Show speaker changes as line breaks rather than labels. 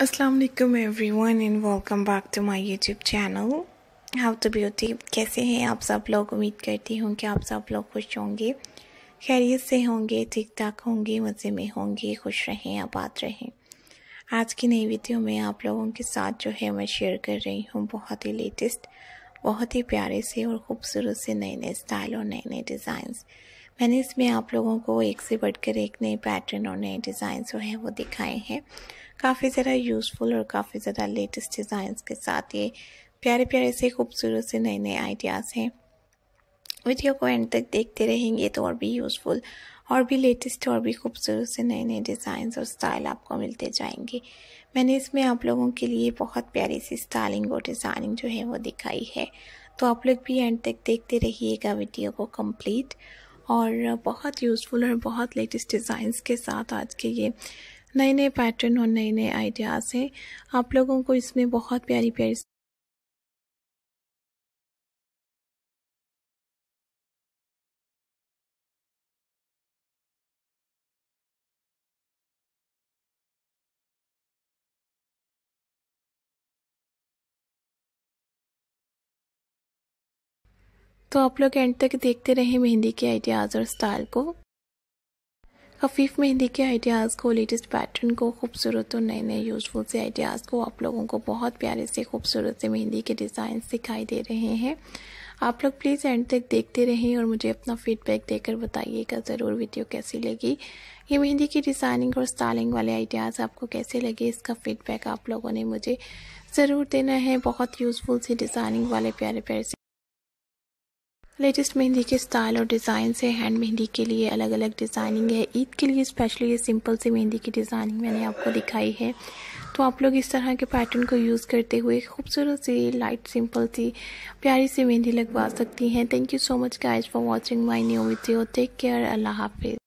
अस्सलाम वालेकुम everyone and welcome back to my YouTube channel how to beauty कैसे हैं आप सब लोग उम्मीद करती हूँ कि आप सब लोग खुश होंगे खैरियत से होंगे ठीक ठाक होंगे मज़े में होंगे खुश रहें आबाद रहें आज की नई वीडियो में आप लोगों के साथ जो है मैं शेयर कर रही हूँ बहुत ही लेटेस्ट बहुत ही प्यारे से और ख़ूबसूरत से नए नए स्टाइल और नए नए डिज़ाइंस मैंने इसमें आप लोगों को एक से बढ़कर एक नए पैटर्न और नए डिज़ाइन जो हैं वो दिखाए हैं काफ़ी ज़रा यूज़फुल और काफ़ी ज़रा लेटेस्ट डिज़ाइंस के साथ ये प्यारे प्यारे से खूबसूरत से नए नए आइडियाज़ हैं वीडियो को एंड तक देखते रहेंगे तो और भी यूज़फुल और भी लेटेस्ट और भी खूबसूरत से नए नए डिज़ाइंस और स्टाइल आपको मिलते जाएंगे मैंने इसमें आप लोगों के लिए बहुत प्यारी सी स्टाइलिंग और डिज़ाइनिंग जो है वो दिखाई है तो आप लोग भी एंड तक देखते रहिएगा वीडियो को कंप्लीट और बहुत यूज़फुल और बहुत लेटेस्ट डिज़ाइंस के साथ आज के ये नए नए
पैटर्न और नए नए आइडियाज़ हैं आप लोगों को इसमें बहुत प्यारी प्यारी तो आप लोग एंड तक देखते रहें मेहंदी के आइडियाज़
और स्टाइल को खफीफ मेहंदी के आइडियाज़ को लेटेस्ट पैटर्न को खूबसूरत और नए नए यूजफुल से आइडियाज़ को आप लोगों को बहुत प्यारे से खूबसूरत से मेहंदी के डिज़ाइन दिखाई दे रहे हैं आप लोग प्लीज़ एंड तक देखते रहें और मुझे अपना फीडबैक देकर बताइएगा ज़रूर वीडियो कैसी लगी ये मेहंदी की डिज़ाइनिंग और स्टाइलिंग वाले आइडियाज़ आपको कैसे लगे इसका फीडबैक आप लोगों ने मुझे ज़रूर देना है बहुत यूज़फुल से डिज़ाइनिंग वाले प्यारे प्यारे लेटेस्ट मेहंदी के स्टाइल और डिज़ाइन से हैंड मेहंदी के लिए अलग अलग डिज़ाइनिंग है ईद के लिए स्पेशली ये सिंपल सी मेहंदी की डिज़ाइनिंग मैंने आपको दिखाई है तो आप लोग इस तरह के पैटर्न को यूज़ करते हुए खूबसूरत सी लाइट सिंपल सी प्यारी सी मेहंदी लगवा सकती हैं thank you so much guys for watching my new video
take care अल्लाह हाफिज़